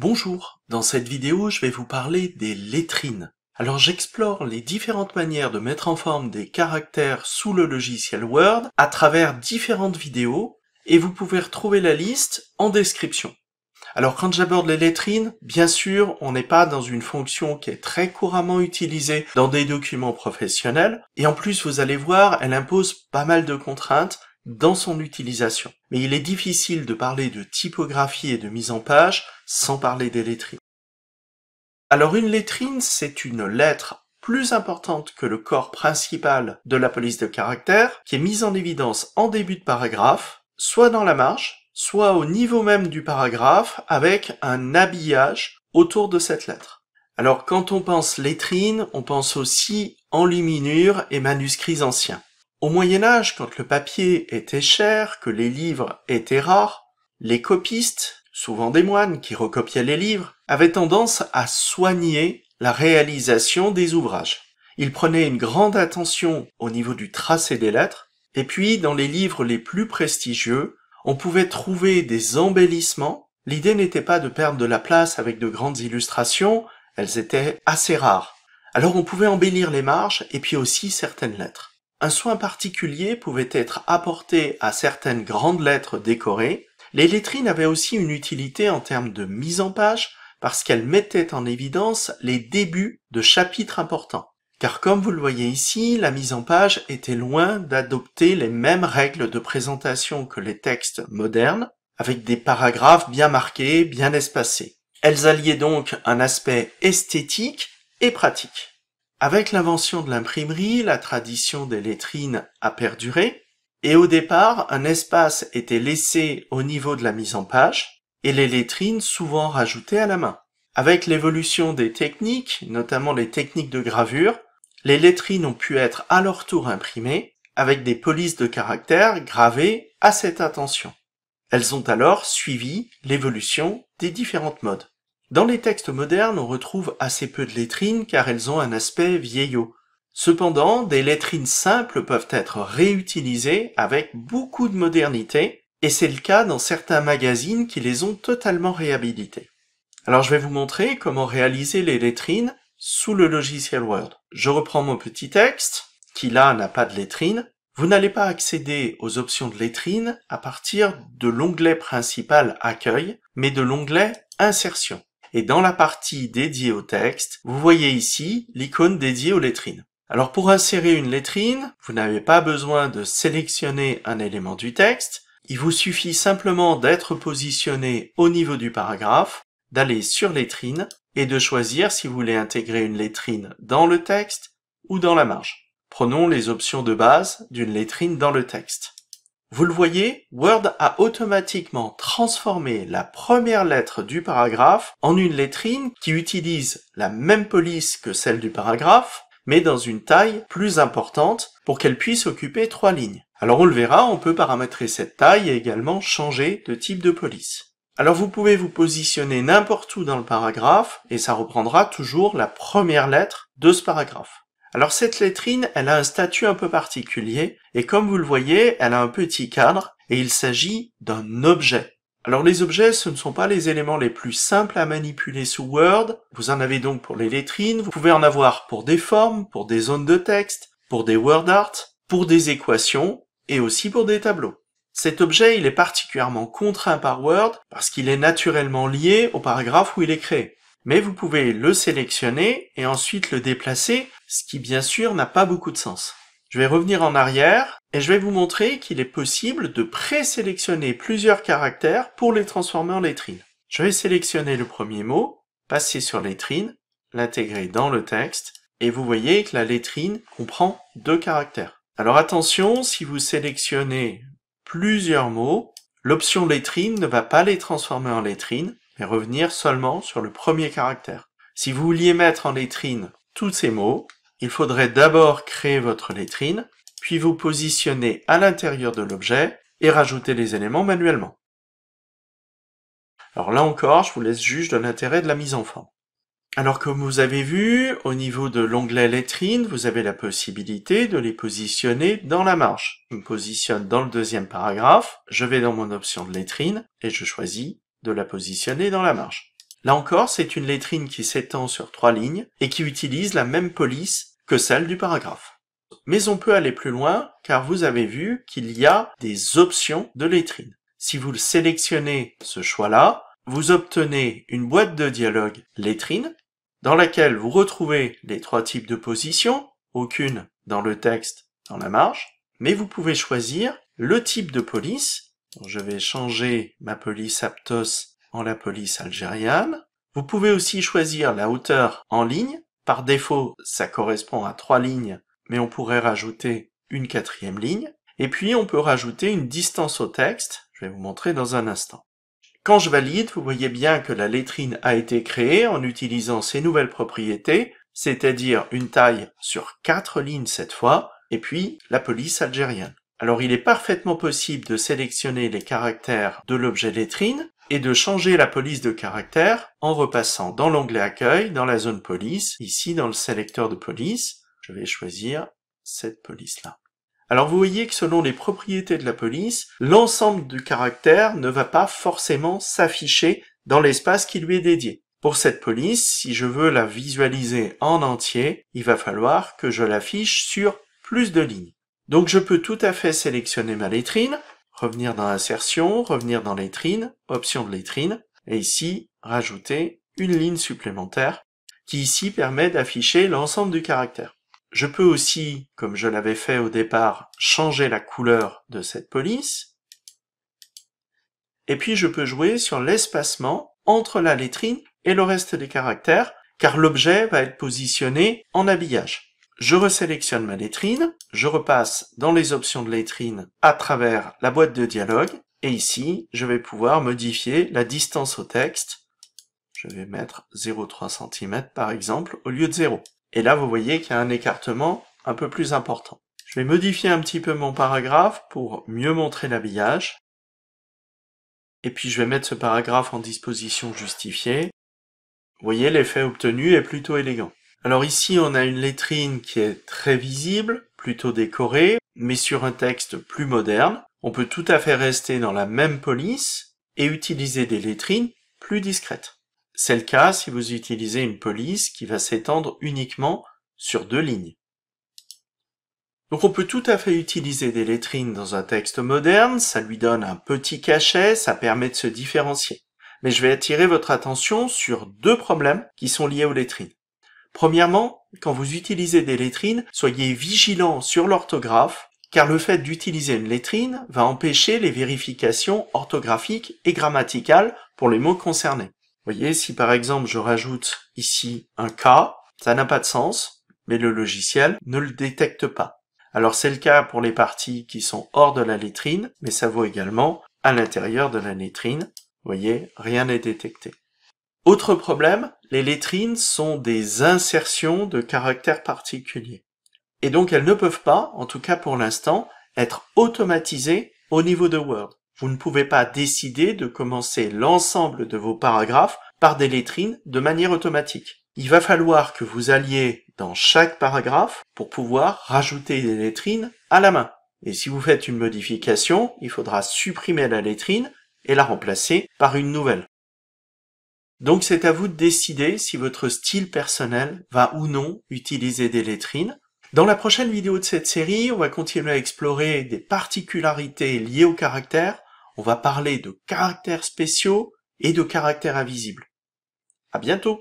Bonjour, dans cette vidéo je vais vous parler des lettrines. Alors j'explore les différentes manières de mettre en forme des caractères sous le logiciel Word à travers différentes vidéos et vous pouvez retrouver la liste en description. Alors quand j'aborde les lettrines, bien sûr, on n'est pas dans une fonction qui est très couramment utilisée dans des documents professionnels, et en plus vous allez voir, elle impose pas mal de contraintes, dans son utilisation. Mais il est difficile de parler de typographie et de mise en page sans parler des lettrines. Alors une lettrine, c'est une lettre plus importante que le corps principal de la police de caractère, qui est mise en évidence en début de paragraphe, soit dans la marche, soit au niveau même du paragraphe, avec un habillage autour de cette lettre. Alors quand on pense lettrine, on pense aussi enluminure et manuscrits anciens. Au Moyen Âge, quand le papier était cher, que les livres étaient rares, les copistes, souvent des moines qui recopiaient les livres, avaient tendance à soigner la réalisation des ouvrages. Ils prenaient une grande attention au niveau du tracé des lettres, et puis dans les livres les plus prestigieux, on pouvait trouver des embellissements. L'idée n'était pas de perdre de la place avec de grandes illustrations, elles étaient assez rares. Alors on pouvait embellir les marges et puis aussi certaines lettres un soin particulier pouvait être apporté à certaines grandes lettres décorées, les lettrines avaient aussi une utilité en termes de mise en page parce qu'elles mettaient en évidence les débuts de chapitres importants. Car comme vous le voyez ici, la mise en page était loin d'adopter les mêmes règles de présentation que les textes modernes, avec des paragraphes bien marqués, bien espacés. Elles alliaient donc un aspect esthétique et pratique. Avec l'invention de l'imprimerie, la tradition des lettrines a perduré, et au départ, un espace était laissé au niveau de la mise en page, et les lettrines souvent rajoutées à la main. Avec l'évolution des techniques, notamment les techniques de gravure, les lettrines ont pu être à leur tour imprimées, avec des polices de caractères gravées à cette attention. Elles ont alors suivi l'évolution des différentes modes. Dans les textes modernes, on retrouve assez peu de lettrines car elles ont un aspect vieillot. Cependant, des lettrines simples peuvent être réutilisées avec beaucoup de modernité, et c'est le cas dans certains magazines qui les ont totalement réhabilitées. Alors je vais vous montrer comment réaliser les lettrines sous le logiciel Word. Je reprends mon petit texte, qui là n'a pas de lettrine. Vous n'allez pas accéder aux options de lettrine à partir de l'onglet principal Accueil, mais de l'onglet Insertion et dans la partie dédiée au texte, vous voyez ici l'icône dédiée aux lettrines. Alors pour insérer une lettrine, vous n'avez pas besoin de sélectionner un élément du texte, il vous suffit simplement d'être positionné au niveau du paragraphe, d'aller sur lettrine et de choisir si vous voulez intégrer une lettrine dans le texte ou dans la marge. Prenons les options de base d'une lettrine dans le texte. Vous le voyez, Word a automatiquement transformé la première lettre du paragraphe en une lettrine qui utilise la même police que celle du paragraphe, mais dans une taille plus importante pour qu'elle puisse occuper trois lignes. Alors on le verra, on peut paramétrer cette taille et également changer de type de police. Alors vous pouvez vous positionner n'importe où dans le paragraphe et ça reprendra toujours la première lettre de ce paragraphe. Alors cette lettrine, elle a un statut un peu particulier, et comme vous le voyez, elle a un petit cadre, et il s'agit d'un objet. Alors les objets, ce ne sont pas les éléments les plus simples à manipuler sous Word, vous en avez donc pour les lettrines, vous pouvez en avoir pour des formes, pour des zones de texte, pour des word pour des équations, et aussi pour des tableaux. Cet objet, il est particulièrement contraint par Word parce qu'il est naturellement lié au paragraphe où il est créé mais vous pouvez le sélectionner et ensuite le déplacer, ce qui bien sûr n'a pas beaucoup de sens. Je vais revenir en arrière et je vais vous montrer qu'il est possible de présélectionner plusieurs caractères pour les transformer en lettrines. Je vais sélectionner le premier mot, passer sur lettrine, l'intégrer dans le texte et vous voyez que la lettrine comprend deux caractères. Alors attention, si vous sélectionnez plusieurs mots, l'option lettrine ne va pas les transformer en lettrines, mais revenir seulement sur le premier caractère. Si vous vouliez mettre en lettrine tous ces mots, il faudrait d'abord créer votre lettrine, puis vous positionner à l'intérieur de l'objet et rajouter les éléments manuellement. Alors là encore, je vous laisse juge de l'intérêt de la mise en forme. Alors comme vous avez vu, au niveau de l'onglet lettrine, vous avez la possibilité de les positionner dans la marche. Je me positionne dans le deuxième paragraphe, je vais dans mon option de lettrine et je choisis de la positionner dans la marge. Là encore, c'est une lettrine qui s'étend sur trois lignes et qui utilise la même police que celle du paragraphe. Mais on peut aller plus loin car vous avez vu qu'il y a des options de lettrine. Si vous sélectionnez ce choix-là, vous obtenez une boîte de dialogue lettrine dans laquelle vous retrouvez les trois types de positions, aucune dans le texte, dans la marge, mais vous pouvez choisir le type de police je vais changer ma police Aptos en la police algérienne. Vous pouvez aussi choisir la hauteur en ligne. Par défaut, ça correspond à trois lignes, mais on pourrait rajouter une quatrième ligne. Et puis, on peut rajouter une distance au texte. Je vais vous montrer dans un instant. Quand je valide, vous voyez bien que la lettrine a été créée en utilisant ces nouvelles propriétés, c'est-à-dire une taille sur quatre lignes cette fois, et puis la police algérienne. Alors il est parfaitement possible de sélectionner les caractères de l'objet lettrine et de changer la police de caractère en repassant dans l'onglet accueil, dans la zone police, ici dans le sélecteur de police, je vais choisir cette police-là. Alors vous voyez que selon les propriétés de la police, l'ensemble du caractère ne va pas forcément s'afficher dans l'espace qui lui est dédié. Pour cette police, si je veux la visualiser en entier, il va falloir que je l'affiche sur plus de lignes. Donc je peux tout à fait sélectionner ma lettrine, revenir dans insertion, revenir dans lettrine, option de lettrine, et ici rajouter une ligne supplémentaire qui ici permet d'afficher l'ensemble du caractère. Je peux aussi, comme je l'avais fait au départ, changer la couleur de cette police. Et puis je peux jouer sur l'espacement entre la lettrine et le reste des caractères, car l'objet va être positionné en habillage je resélectionne ma lettrine, je repasse dans les options de lettrine à travers la boîte de dialogue, et ici, je vais pouvoir modifier la distance au texte. Je vais mettre 0,3 cm par exemple au lieu de 0. Et là, vous voyez qu'il y a un écartement un peu plus important. Je vais modifier un petit peu mon paragraphe pour mieux montrer l'habillage. Et puis je vais mettre ce paragraphe en disposition justifiée. Vous voyez, l'effet obtenu est plutôt élégant. Alors ici, on a une lettrine qui est très visible, plutôt décorée, mais sur un texte plus moderne. On peut tout à fait rester dans la même police et utiliser des lettrines plus discrètes. C'est le cas si vous utilisez une police qui va s'étendre uniquement sur deux lignes. Donc on peut tout à fait utiliser des lettrines dans un texte moderne, ça lui donne un petit cachet, ça permet de se différencier. Mais je vais attirer votre attention sur deux problèmes qui sont liés aux lettrines. Premièrement, quand vous utilisez des lettrines, soyez vigilant sur l'orthographe, car le fait d'utiliser une lettrine va empêcher les vérifications orthographiques et grammaticales pour les mots concernés. Vous voyez, si par exemple je rajoute ici un K, ça n'a pas de sens, mais le logiciel ne le détecte pas. Alors c'est le cas pour les parties qui sont hors de la lettrine, mais ça vaut également à l'intérieur de la lettrine. Vous voyez, rien n'est détecté. Autre problème, les lettrines sont des insertions de caractères particuliers. Et donc elles ne peuvent pas, en tout cas pour l'instant, être automatisées au niveau de Word. Vous ne pouvez pas décider de commencer l'ensemble de vos paragraphes par des lettrines de manière automatique. Il va falloir que vous alliez dans chaque paragraphe pour pouvoir rajouter des lettrines à la main. Et si vous faites une modification, il faudra supprimer la lettrine et la remplacer par une nouvelle. Donc c'est à vous de décider si votre style personnel va ou non utiliser des lettrines. Dans la prochaine vidéo de cette série, on va continuer à explorer des particularités liées au caractère. On va parler de caractères spéciaux et de caractères invisibles. À bientôt!